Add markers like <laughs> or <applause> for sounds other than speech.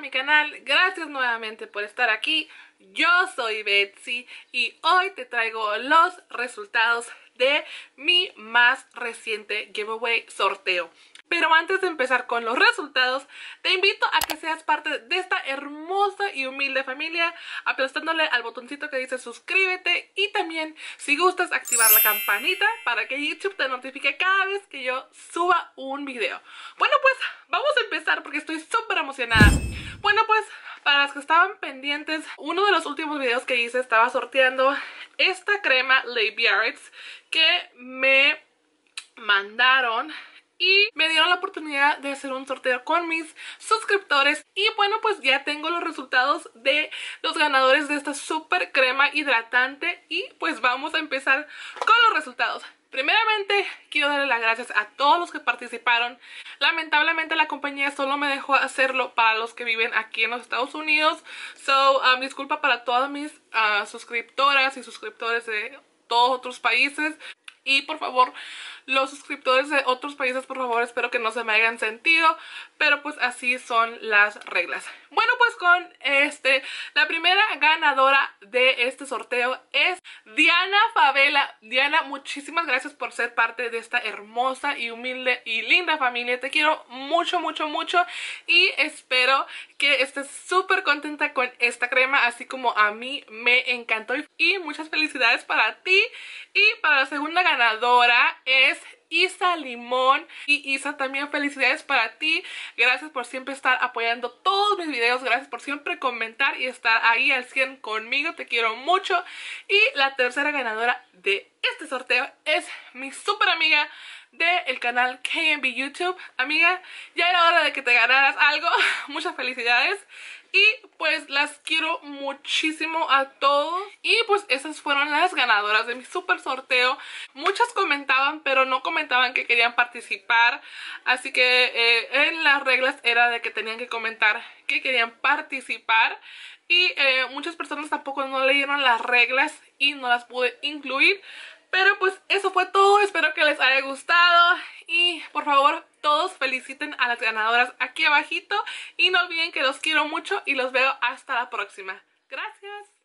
mi canal, gracias nuevamente por estar aquí. Yo soy Betsy y hoy te traigo los resultados de mi más reciente giveaway sorteo. Pero antes de empezar con los resultados, te invito a que seas parte de esta hermosa y humilde familia aplastándole al botoncito que dice suscríbete y también si gustas activar la campanita para que YouTube te notifique cada vez que yo suba un video. Bueno pues vamos a empezar porque estoy súper emocionada. Bueno, pues para las que estaban pendientes, uno de los últimos videos que hice estaba sorteando esta crema Le que me mandaron y me dieron la oportunidad de hacer un sorteo con mis suscriptores y bueno pues ya tengo los resultados de los ganadores de esta super crema hidratante y pues vamos a empezar con los resultados Primeramente, quiero darle las gracias a todos los que participaron. Lamentablemente la compañía solo me dejó hacerlo para los que viven aquí en los Estados Unidos. So, ah, disculpa para todas mis ah, suscriptoras y suscriptores de todos otros países. Y por favor, los suscriptores de otros países, por favor, espero que no se me hayan sentido. Pero pues así son las reglas. Bueno, pues con este, la primera ganadora de este sorteo es Diana Favela. Diana, muchísimas gracias por ser parte de esta hermosa y humilde y linda familia. Te quiero mucho, mucho, mucho y espero que estés súper contenta con esta crema, así como a mí me encantó. Y muchas felicidades para ti. Y para la segunda ganadora es Isa Limón y Isa también felicidades para ti Gracias por siempre estar apoyando todos mis videos. Gracias por siempre comentar y estar ahí al 100 conmigo. Te quiero mucho. Y la tercera ganadora de este sorteo es mi super amiga del canal KMB YouTube. Amiga, ya era hora de que te ganaras algo. <laughs> Muchas felicidades. Y pues las quiero muchísimo a todos. Y pues esas fueron las ganadoras de mi super sorteo. Muchas comentaban, pero no comentaban que querían participar. Así que eh, en las reglas era de que tenían que comentar que querían participar. Y eh, muchas personas tampoco no leyeron las reglas y no las pude incluir. Pero pues eso fue todo, espero que les haya gustado y por favor todos feliciten a las ganadoras aquí abajito y no olviden que los quiero mucho y los veo hasta la próxima. Gracias.